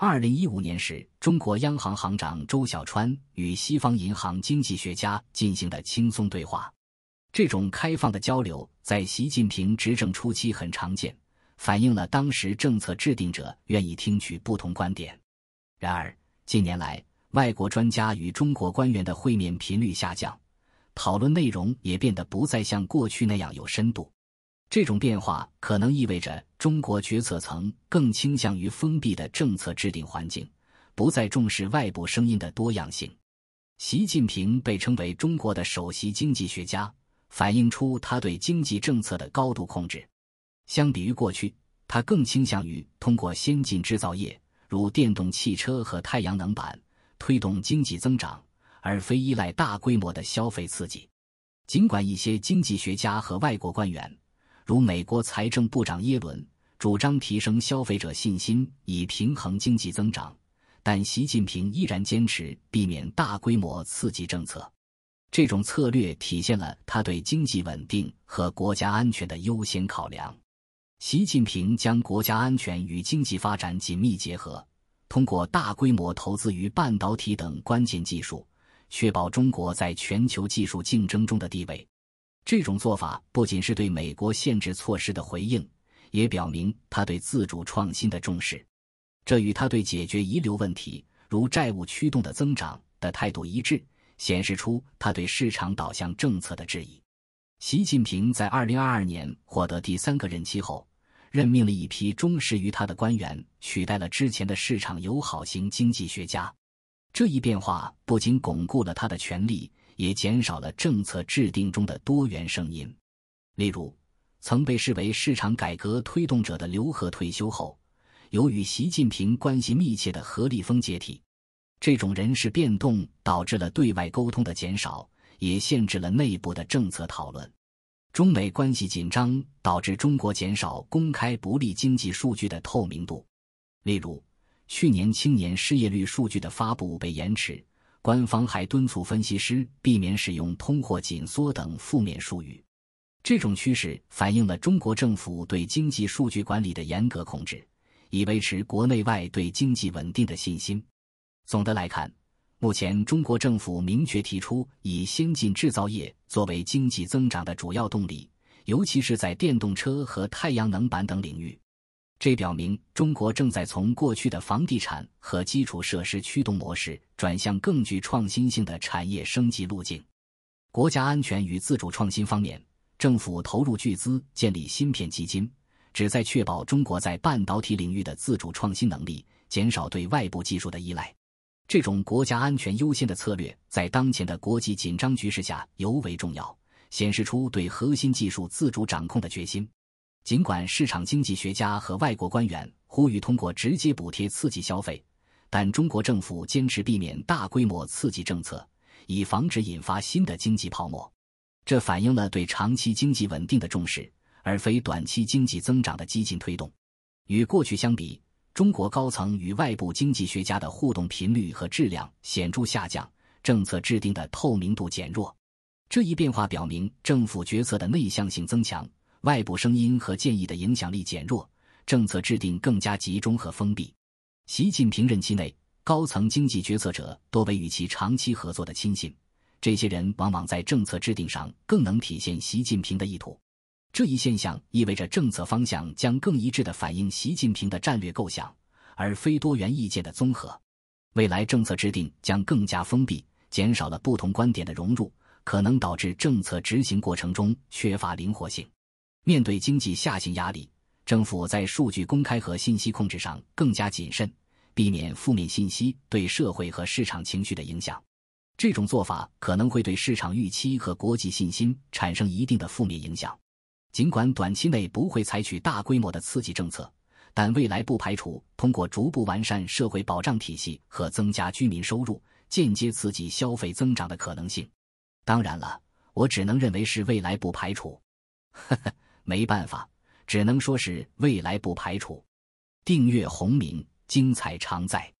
二零一五年时，中国央行行长周小川与西方银行经济学家进行的轻松对话，这种开放的交流在习近平执政初期很常见，反映了当时政策制定者愿意听取不同观点。然而，近年来外国专家与中国官员的会面频率下降，讨论内容也变得不再像过去那样有深度。这种变化可能意味着中国决策层更倾向于封闭的政策制定环境，不再重视外部声音的多样性。习近平被称为中国的首席经济学家，反映出他对经济政策的高度控制。相比于过去，他更倾向于通过先进制造业，如电动汽车和太阳能板，推动经济增长，而非依赖大规模的消费刺激。尽管一些经济学家和外国官员。如美国财政部长耶伦主张提升消费者信心以平衡经济增长，但习近平依然坚持避免大规模刺激政策。这种策略体现了他对经济稳定和国家安全的优先考量。习近平将国家安全与经济发展紧密结合，通过大规模投资于半导体等关键技术，确保中国在全球技术竞争中的地位。这种做法不仅是对美国限制措施的回应，也表明他对自主创新的重视。这与他对解决遗留问题，如债务驱动的增长的态度一致，显示出他对市场导向政策的质疑。习近平在二零二二年获得第三个任期后，任命了一批忠实于他的官员，取代了之前的市场友好型经济学家。这一变化不仅巩固了他的权力。也减少了政策制定中的多元声音。例如，曾被视为市场改革推动者的刘鹤退休后，由与习近平关系密切的何立峰接替。这种人事变动导致了对外沟通的减少，也限制了内部的政策讨论。中美关系紧张导致中国减少公开不利经济数据的透明度。例如，去年青年失业率数据的发布被延迟。官方还敦促分析师避免使用通货紧缩等负面术语。这种趋势反映了中国政府对经济数据管理的严格控制，以维持国内外对经济稳定的信心。总的来看，目前中国政府明确提出以先进制造业作为经济增长的主要动力，尤其是在电动车和太阳能板等领域。这表明，中国正在从过去的房地产和基础设施驱动模式转向更具创新性的产业升级路径。国家安全与自主创新方面，政府投入巨资建立芯片基金，旨在确保中国在半导体领域的自主创新能力，减少对外部技术的依赖。这种国家安全优先的策略在当前的国际紧张局势下尤为重要，显示出对核心技术自主掌控的决心。尽管市场经济学家和外国官员呼吁通过直接补贴刺激消费，但中国政府坚持避免大规模刺激政策，以防止引发新的经济泡沫。这反映了对长期经济稳定的重视，而非短期经济增长的激进推动。与过去相比，中国高层与外部经济学家的互动频率和质量显著下降，政策制定的透明度减弱。这一变化表明政府决策的内向性增强。外部声音和建议的影响力减弱，政策制定更加集中和封闭。习近平任期内，高层经济决策者多为与其长期合作的亲信，这些人往往在政策制定上更能体现习近平的意图。这一现象意味着政策方向将更一致地反映习近平的战略构想，而非多元意见的综合。未来政策制定将更加封闭，减少了不同观点的融入，可能导致政策执行过程中缺乏灵活性。面对经济下行压力，政府在数据公开和信息控制上更加谨慎，避免负面信息对社会和市场情绪的影响。这种做法可能会对市场预期和国际信心产生一定的负面影响。尽管短期内不会采取大规模的刺激政策，但未来不排除通过逐步完善社会保障体系和增加居民收入，间接刺激消费增长的可能性。当然了，我只能认为是未来不排除。呵呵。没办法，只能说是未来不排除。订阅红名，精彩常在。